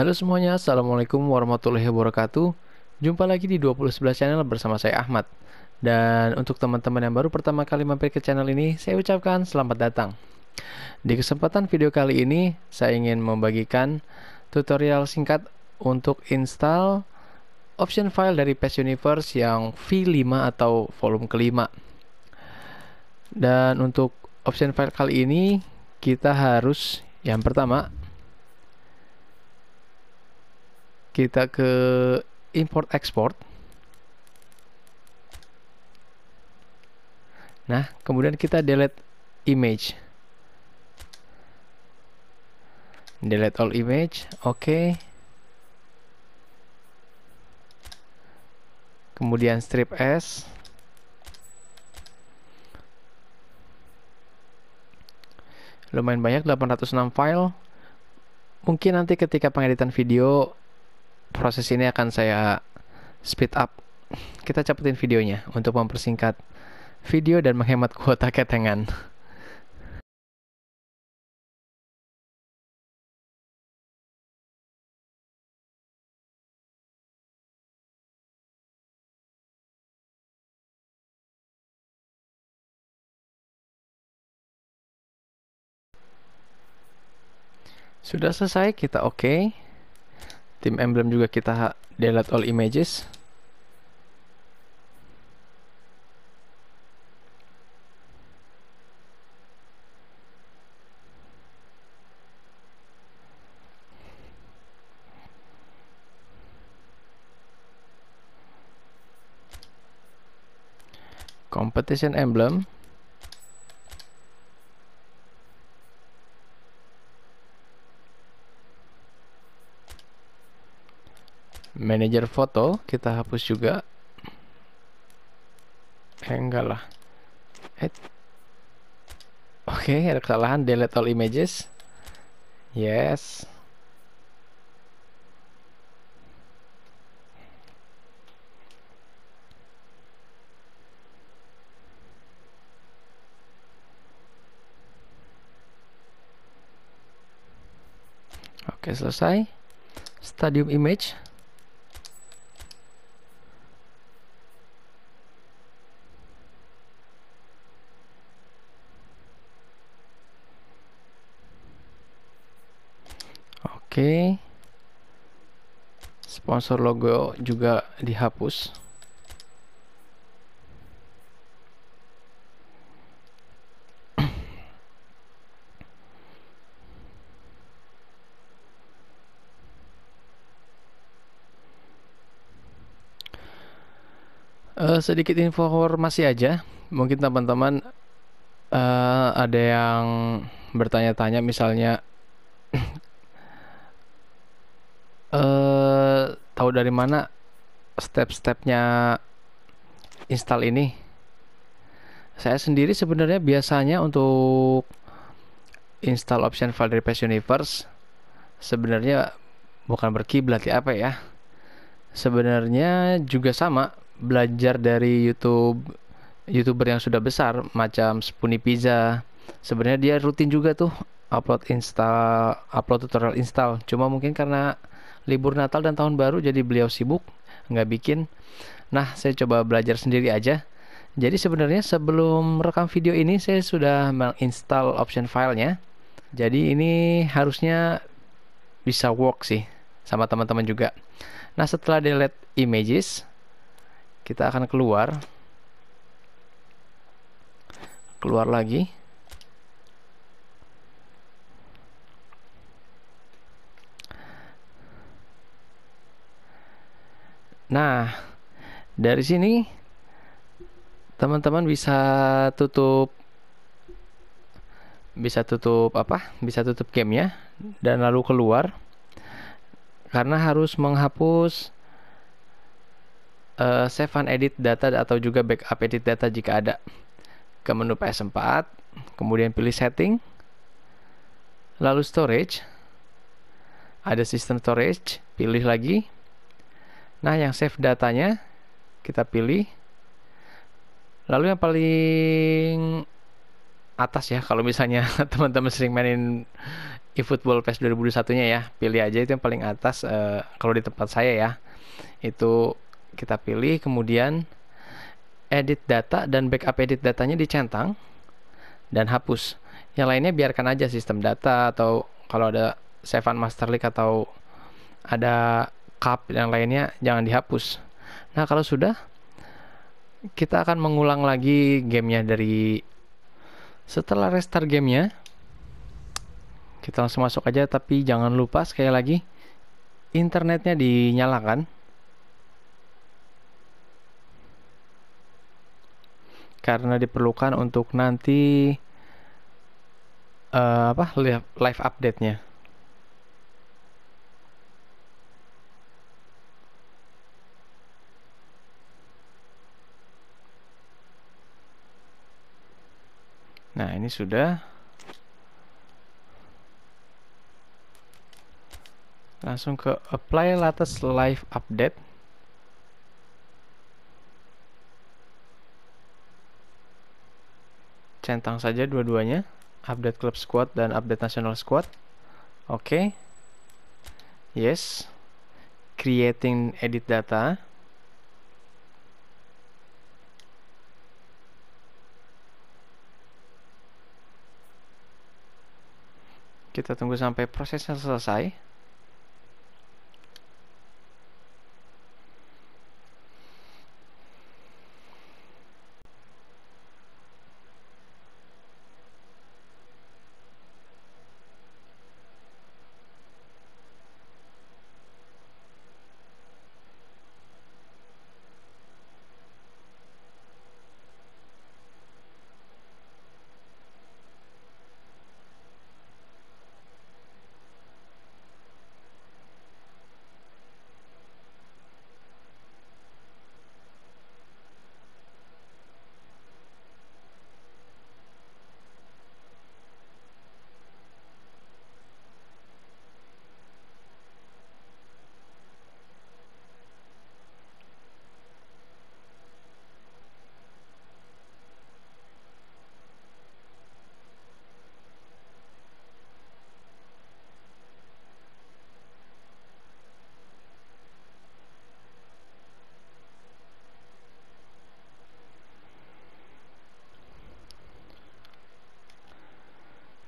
Halo semuanya, Assalamualaikum warahmatullahi wabarakatuh Jumpa lagi di 2011 channel bersama saya Ahmad Dan untuk teman-teman yang baru pertama kali mampir ke channel ini Saya ucapkan selamat datang Di kesempatan video kali ini Saya ingin membagikan tutorial singkat untuk install option file dari PES Universe yang V5 atau volume kelima Dan untuk option file kali ini Kita harus yang pertama kita ke import export nah kemudian kita delete image delete all image oke okay. kemudian strip s lumayan banyak 806 file mungkin nanti ketika pengeditan video proses ini akan saya speed up. Kita capetin videonya untuk mempersingkat video dan menghemat kuota ketengan. Sudah selesai, kita oke. Okay. Tim emblem juga kita delete all images. Competition emblem manager foto kita hapus juga eh enggak lah eh. oke okay, ada kesalahan delete all images yes Oke, selesai. Stadium image. okay. sponsor logo juga dihapus Uh, sedikit informasi aja, mungkin teman-teman uh, ada yang bertanya-tanya misalnya eh tahu dari mana step-stepnya install ini? Saya sendiri sebenarnya biasanya untuk install option file dari Patch Universe sebenarnya bukan berkiblat ya apa ya? Sebenarnya juga sama belajar dari YouTube youtuber yang sudah besar macam Spuni Pizza. Sebenarnya dia rutin juga tuh upload install upload tutorial install. Cuma mungkin karena libur Natal dan Tahun Baru jadi beliau sibuk nggak bikin. Nah, saya coba belajar sendiri aja. Jadi sebenarnya sebelum rekam video ini saya sudah menginstal option filenya. Jadi ini harusnya bisa work sih sama teman-teman juga. Nah setelah delete images kita akan keluar keluar lagi Nah, dari sini teman-teman bisa tutup bisa tutup apa? Bisa tutup gamenya dan lalu keluar karena harus menghapus uh, save and edit data atau juga backup edit data jika ada. Ke menu PS4, kemudian pilih setting, lalu storage, ada sistem storage, pilih lagi, Nah, yang save datanya kita pilih. Lalu yang paling atas ya, kalau misalnya teman-teman sering mainin eFootball PES 2021-nya ya, pilih aja itu yang paling atas eh, kalau di tempat saya ya. Itu kita pilih kemudian edit data dan backup edit datanya dicentang dan hapus. Yang lainnya biarkan aja sistem data atau kalau ada save master leak atau ada cup yang lainnya jangan dihapus nah kalau sudah kita akan mengulang lagi gamenya dari setelah restart gamenya kita langsung masuk aja tapi jangan lupa sekali lagi internetnya dinyalakan karena diperlukan untuk nanti uh, apa live update-nya. Nah, ini sudah. Langsung ke apply latest live update. Centang saja dua-duanya, update club squad dan update national squad. Oke. Okay. Yes. Creating edit data. kita tunggu sampai prosesnya selesai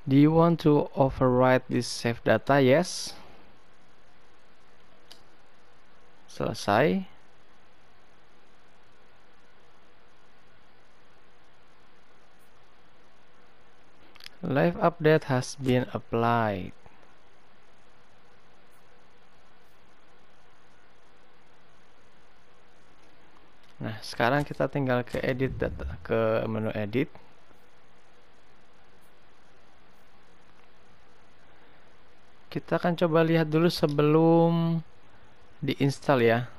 Do you want to overwrite this save data? Yes. Selesai. Live update has been applied. Nah, sekarang kita tinggal ke edit data, ke menu edit. kita akan coba lihat dulu sebelum diinstal ya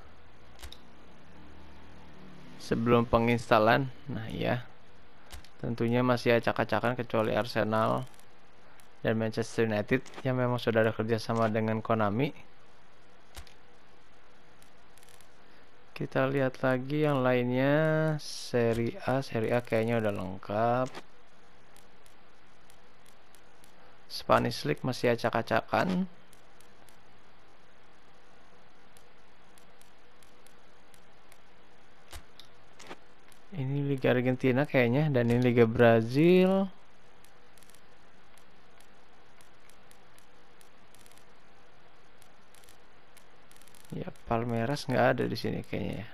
sebelum penginstalan nah ya tentunya masih acak-acakan kecuali Arsenal dan Manchester United yang memang sudah ada kerjasama dengan Konami kita lihat lagi yang lainnya seri A seri A kayaknya udah lengkap Spanish League masih acak-acakan ini Liga Argentina kayaknya dan ini Liga Brazil ya Palmeiras nggak ada di sini kayaknya ya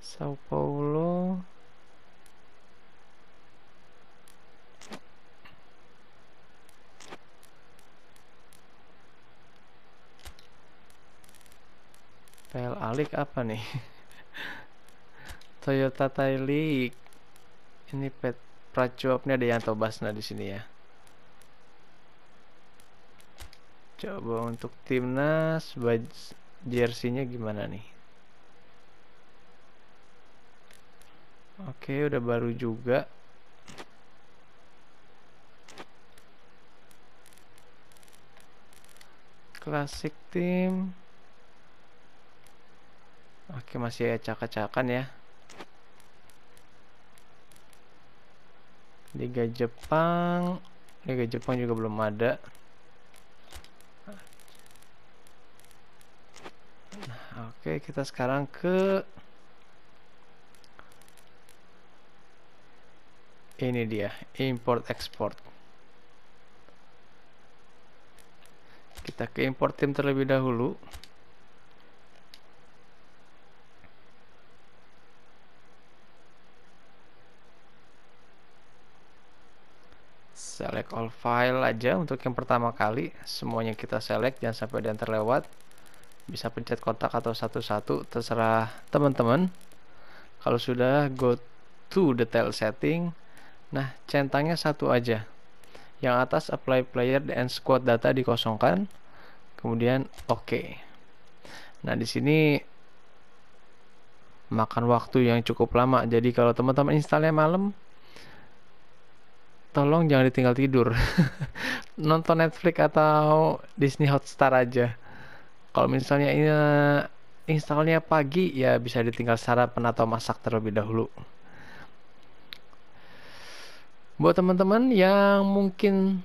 Sao Paulo file Alik apa nih Toyota Tailik ini pet pracuapnya ada yang tobas nah di sini ya coba untuk timnas jersinya gimana nih oke udah baru juga klasik tim Oke, masih acak-acakan ya. Liga Jepang, Liga Jepang juga belum ada. Nah, oke, kita sekarang ke ini dia, import export. Kita ke import tim terlebih dahulu. select all file aja untuk yang pertama kali semuanya kita select jangan sampai ada yang terlewat bisa pencet kotak atau satu-satu terserah teman-teman kalau sudah go to detail setting nah centangnya satu aja yang atas apply player dan squad data dikosongkan kemudian oke okay. nah di sini makan waktu yang cukup lama jadi kalau teman-teman installnya malam tolong jangan ditinggal tidur nonton Netflix atau Disney Hotstar aja kalau misalnya ini eh, installnya pagi ya bisa ditinggal sarapan atau masak terlebih dahulu buat teman-teman yang mungkin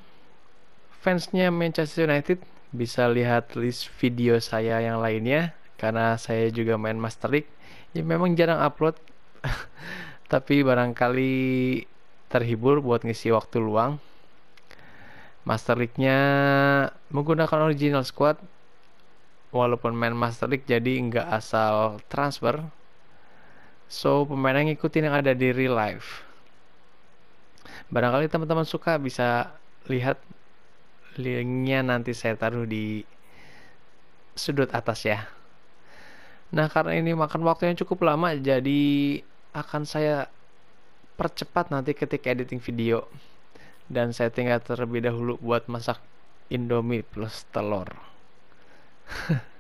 fansnya Manchester United bisa lihat list video saya yang lainnya karena saya juga main Master League ya memang jarang upload tapi barangkali terhibur buat ngisi waktu luang. Master League-nya menggunakan original squad walaupun main Master League jadi nggak asal transfer. So, pemain yang ngikutin yang ada di real life. Barangkali teman-teman suka bisa lihat linknya nanti saya taruh di sudut atas ya. Nah, karena ini makan waktu yang cukup lama jadi akan saya percepat nanti ketika editing video dan saya tinggal terlebih dahulu buat masak indomie plus telur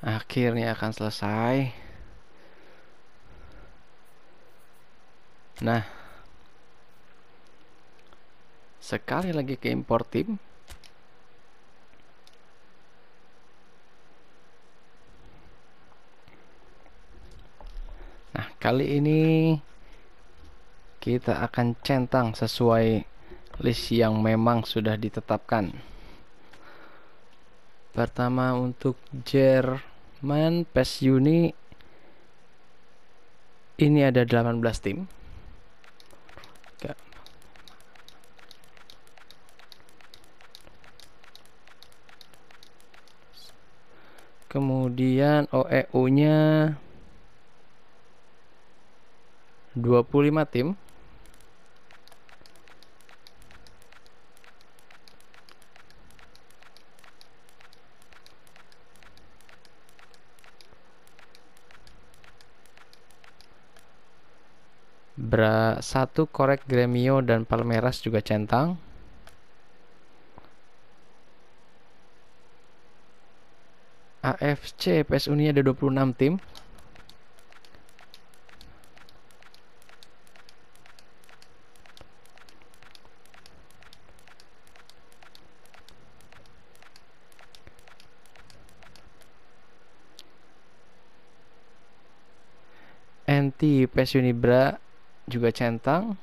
akhirnya akan selesai nah sekali lagi ke import tim nah kali ini kita akan centang sesuai list yang memang sudah ditetapkan pertama untuk jer Man PES Uni ini ada 18 tim. Kemudian OEU-nya 25 tim. Zebra satu korek Gremio dan palmeras juga centang. AFC PS Uni ada 26 tim. anti PES Unibra juga centang.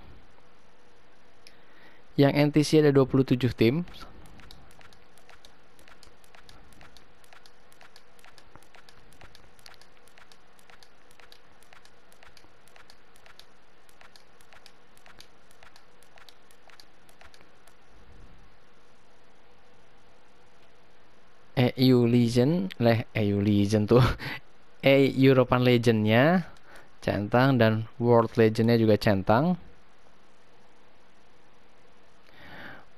Yang NTC ada 27 tim. EU Legion, leh EU Legion tuh, E European Legendnya centang dan world legendnya juga centang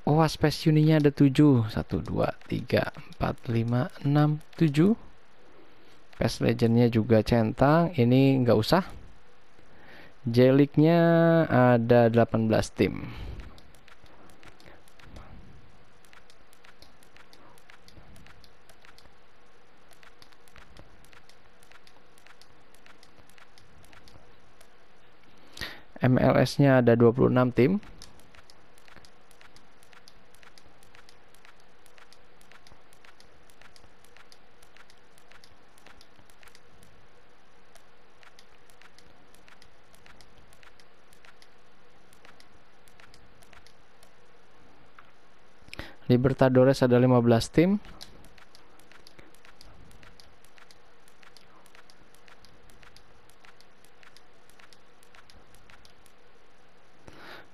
Oh, aspes uninya ada 7. 1 2 3 4 5 6 7. Space legendnya juga centang, ini nggak usah. Jeliknya ada 18 tim. MLS-nya ada 26 tim. Libertadores ada 15 tim.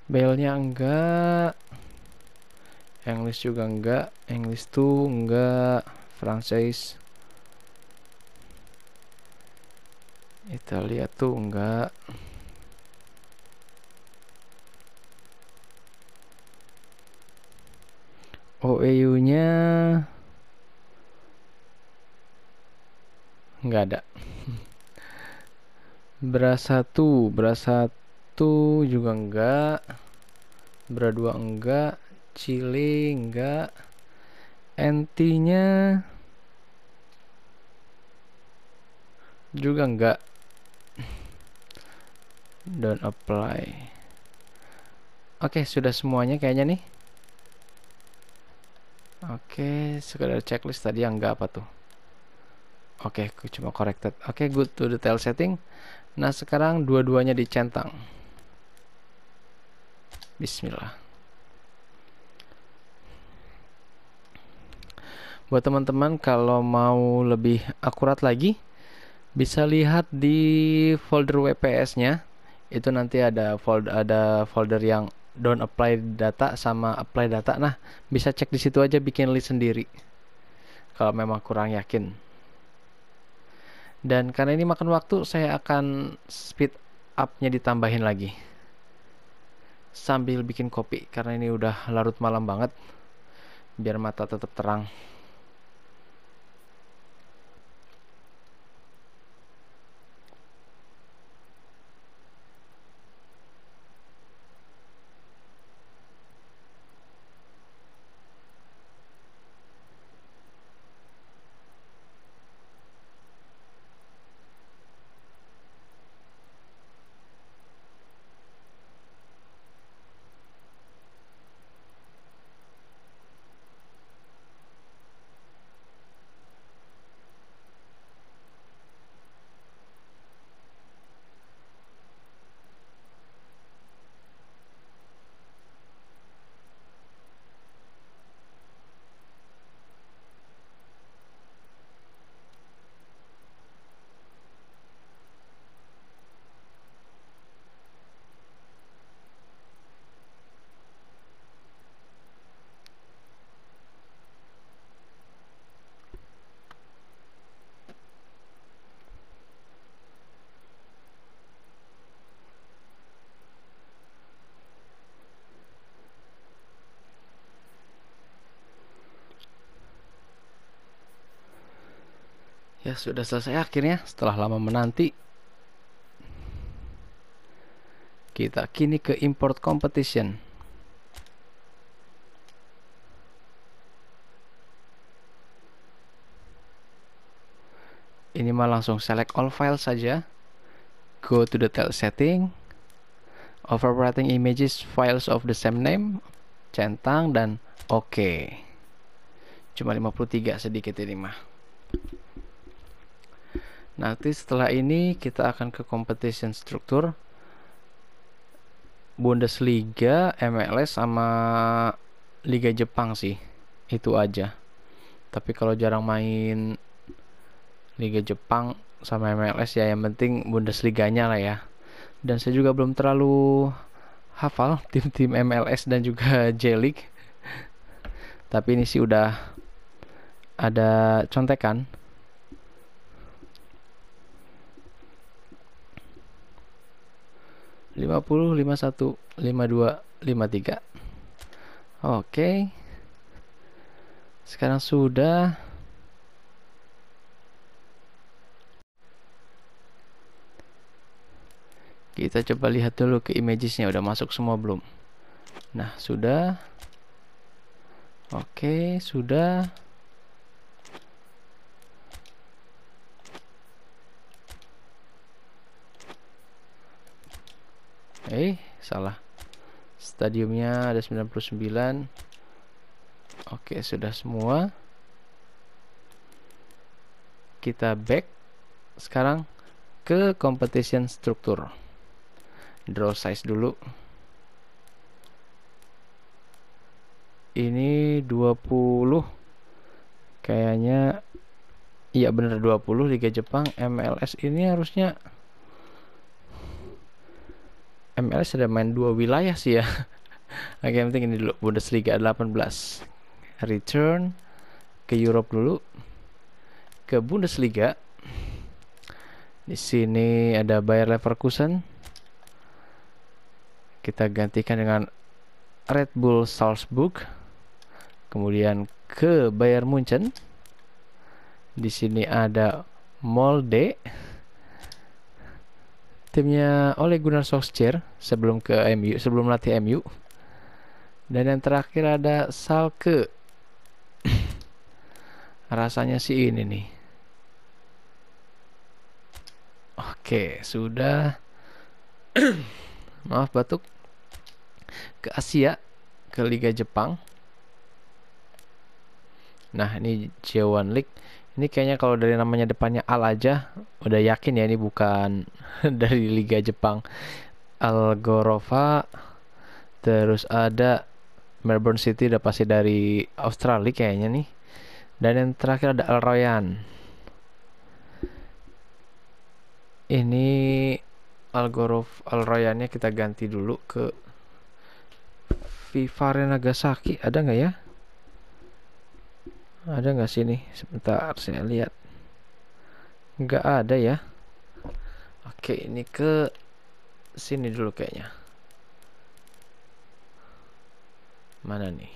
Belnya enggak. English juga enggak. English tuh enggak. Francis. Italia tuh enggak. OEU-nya enggak ada. Beras satu, beras satu satu juga enggak berdua enggak Chile enggak entinya juga enggak don't apply oke okay, sudah semuanya kayaknya nih oke okay, sekedar checklist tadi yang enggak apa tuh oke okay, cuma corrected oke okay, good to detail setting nah sekarang dua-duanya dicentang Bismillah. Buat teman-teman kalau mau lebih akurat lagi bisa lihat di folder WPS-nya. Itu nanti ada folder ada folder yang don't apply data sama apply data. Nah, bisa cek di situ aja bikin list sendiri. Kalau memang kurang yakin. Dan karena ini makan waktu, saya akan speed up-nya ditambahin lagi sambil bikin kopi karena ini udah larut malam banget biar mata tetap terang sudah selesai akhirnya setelah lama menanti kita kini ke import competition ini mah langsung select all files saja go to detail setting overwriting images files of the same name centang dan oke okay. cuma 53 sedikit ini mah nanti setelah ini kita akan ke competition struktur Bundesliga, MLS sama Liga Jepang sih itu aja tapi kalau jarang main Liga Jepang sama MLS ya yang penting Bundesliganya lah ya dan saya juga belum terlalu hafal tim-tim MLS dan juga J League tapi ini sih udah ada contekan 50, 51, 52, 53. Oke. Sekarang sudah Kita coba lihat dulu ke imagesnya udah masuk semua belum. Nah, sudah. Oke, sudah. eh salah stadiumnya ada 99 oke sudah semua kita back sekarang ke competition struktur draw size dulu ini 20 kayaknya iya bener 20 Liga Jepang MLS ini harusnya MLS sudah main dua wilayah sih ya oke okay, yang penting ini dulu Bundesliga 18 return ke Europe dulu ke Bundesliga di sini ada Bayer Leverkusen kita gantikan dengan Red Bull Salzburg kemudian ke Bayern Munchen di sini ada Molde timnya oleh Gunnar Solskjaer sebelum ke MU, sebelum latih MU. Dan yang terakhir ada Salke. Rasanya sih ini nih. Oke, sudah maaf batuk ke Asia ke Liga Jepang. Nah, ini J1 League ini kayaknya kalau dari namanya depannya Al aja udah yakin ya ini bukan dari Liga Jepang. Al Gorova terus ada Melbourne City udah pasti dari Australia kayaknya nih. Dan yang terakhir ada Al Royan. Ini Al Gorov Al Royannya kita ganti dulu ke Viva Nagasaki ada nggak ya? ada nggak sini? sebentar saya lihat nggak ada ya oke ini ke sini dulu kayaknya mana nih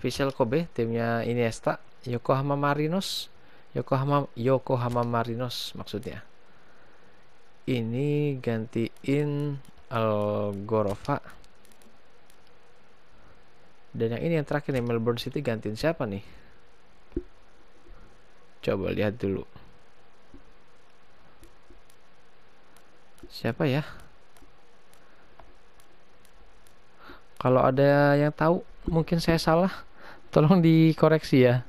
official Kobe timnya Iniesta Yokohama Marinos Yokohama Yokohama Marinos maksudnya ini gantiin Algorova dan yang ini yang terakhir nih Melbourne City gantiin siapa nih coba lihat dulu siapa ya kalau ada yang tahu mungkin saya salah tolong dikoreksi ya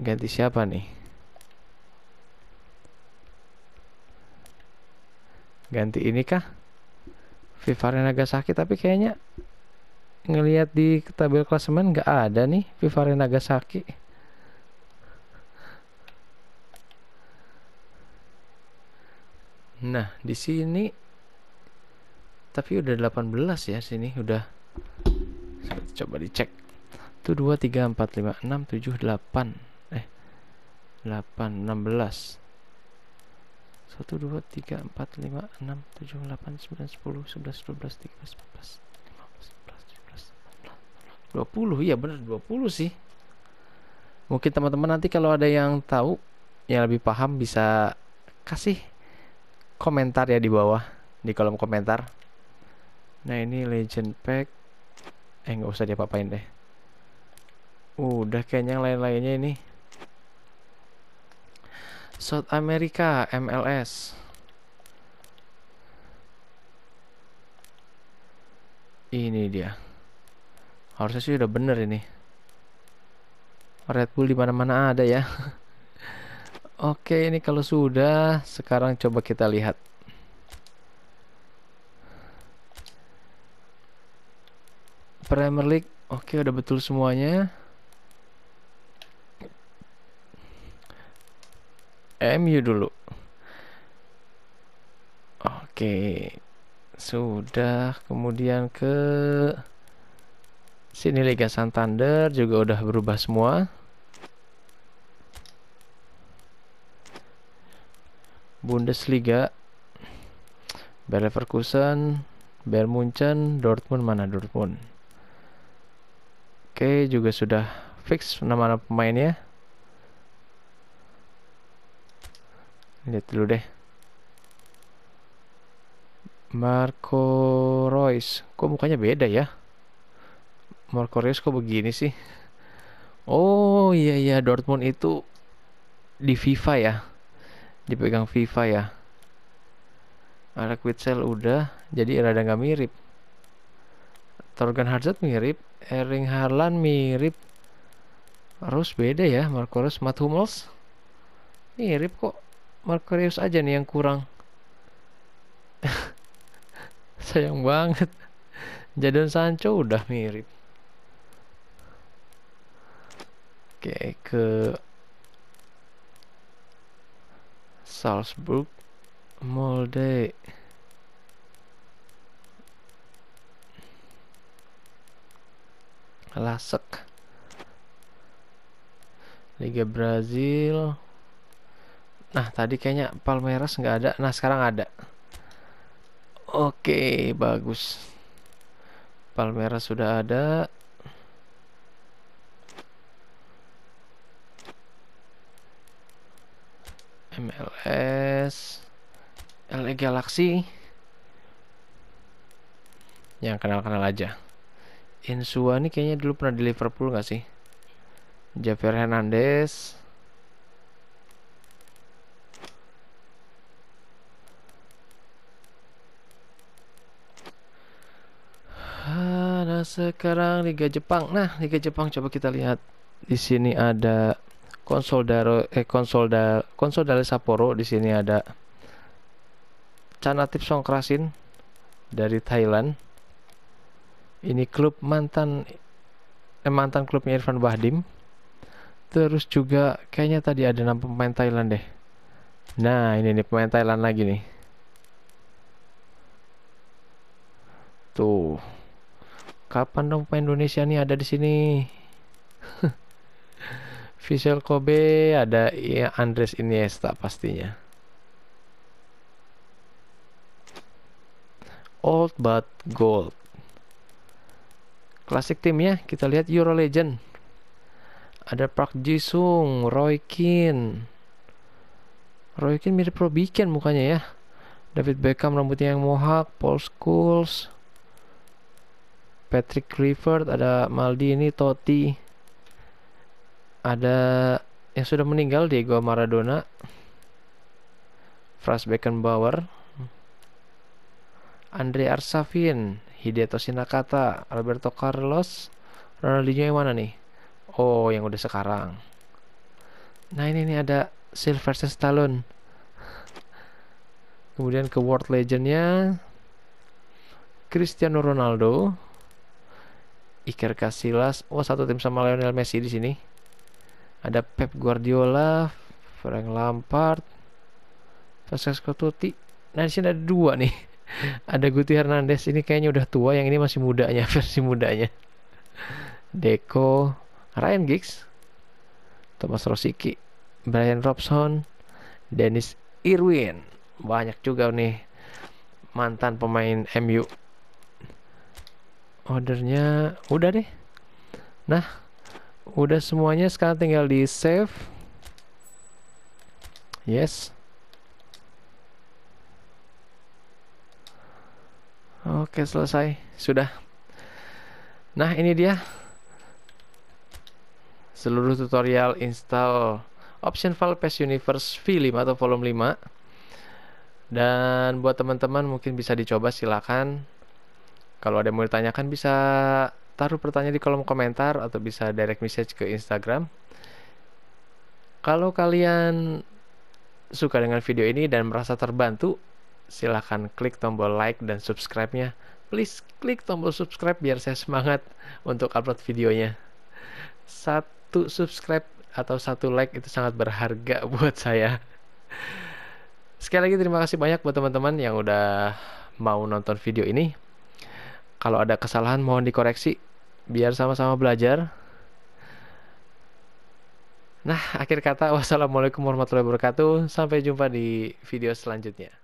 ganti siapa nih ganti ini kah Vivare Nagasaki tapi kayaknya ngelihat di tabel klasemen nggak ada nih Vivare Nagasaki Nah, di sini tapi udah 18 ya sini udah coba dicek. Itu 2 3 4 5 6 7 8. Eh 8 16. 1 2 3 4 5 6 7 8 9 10 11 12 13 14 15 16 17 18 20. Iya benar 20 sih. Mungkin teman-teman nanti kalau ada yang tahu yang lebih paham bisa kasih komentar ya di bawah di kolom komentar nah ini legend pack eh nggak usah diapa-apain deh udah kayaknya yang lain-lainnya ini South America MLS ini dia harusnya sih udah bener ini Red Bull di mana-mana ada ya Oke, ini kalau sudah, sekarang coba kita lihat. Premier League, oke udah betul semuanya. MU dulu. Oke. Sudah, kemudian ke sini Liga Santander juga udah berubah semua. Bundesliga Bayer Leverkusen Bayern Munchen Dortmund mana Dortmund Oke juga sudah fix nama-nama pemainnya lihat dulu deh Marco Reus kok mukanya beda ya Marco Reus kok begini sih Oh iya iya Dortmund itu di FIFA ya dipegang FIFA ya ada Witsel udah jadi rada nggak mirip Torgan Hazard mirip Erling Haaland mirip harus beda ya Marco Reus, Matt Hummels mirip kok Marco Reus aja nih yang kurang sayang banget Jadon Sancho udah mirip oke ke Salzburg Molde Lasek Liga Brazil Nah tadi kayaknya Palmeiras nggak ada Nah sekarang ada Oke bagus Palmeiras sudah ada aksi yang kenal-kenal aja Insua ini kayaknya dulu pernah di Liverpool nggak sih Javier Hernandez Nah, sekarang Liga Jepang. Nah, Liga Jepang coba kita lihat. Di sini ada konsol daro eh konsol da, konsol dari Sapporo, di sini ada Chanatip Songkrasin dari Thailand. Ini klub mantan eh, mantan klubnya Irfan Bahdim. Terus juga kayaknya tadi ada enam pemain Thailand deh. Nah, ini nih pemain Thailand lagi nih. Tuh. Kapan dong pemain Indonesia nih ada di sini? Visual Kobe ada ya Andres Iniesta pastinya. Old but Gold. Klasik tim ya. kita lihat Euro Legend. Ada Park Ji Sung, Roy Keane. Roy Keane mirip Robiken mukanya ya. David Beckham rambutnya yang mohawk, Paul Scholes, Patrick Clifford, ada Maldini, Totti, ada yang sudah meninggal Diego Maradona, Franz Beckenbauer, Andre Arsafin, Hideto Sinakata, Roberto Carlos, Ronaldinho yang mana nih? Oh, yang udah sekarang. Nah, ini nih ada Silver Stallone. Kemudian ke World Legendnya Cristiano Ronaldo, Iker Casillas. Oh, satu tim sama Lionel Messi di sini. Ada Pep Guardiola, Frank Lampard, Francesco Totti. Nah, di sini ada dua nih ada Guti Hernandez ini kayaknya udah tua yang ini masih mudanya versi mudanya Deco Ryan Giggs Thomas Rosicky, Brian Robson Dennis Irwin banyak juga nih mantan pemain MU ordernya udah deh nah udah semuanya sekarang tinggal di save yes Oke, selesai. Sudah. Nah, ini dia. Seluruh tutorial install option file Patch Universe V5 atau volume 5. Dan buat teman-teman mungkin bisa dicoba silakan. Kalau ada yang mau ditanyakan bisa taruh pertanyaan di kolom komentar atau bisa direct message ke Instagram. Kalau kalian suka dengan video ini dan merasa terbantu, silahkan klik tombol like dan subscribe-nya. Please klik tombol subscribe biar saya semangat untuk upload videonya. Satu subscribe atau satu like itu sangat berharga buat saya. Sekali lagi terima kasih banyak buat teman-teman yang udah mau nonton video ini. Kalau ada kesalahan mohon dikoreksi biar sama-sama belajar. Nah, akhir kata, wassalamualaikum warahmatullahi wabarakatuh. Sampai jumpa di video selanjutnya.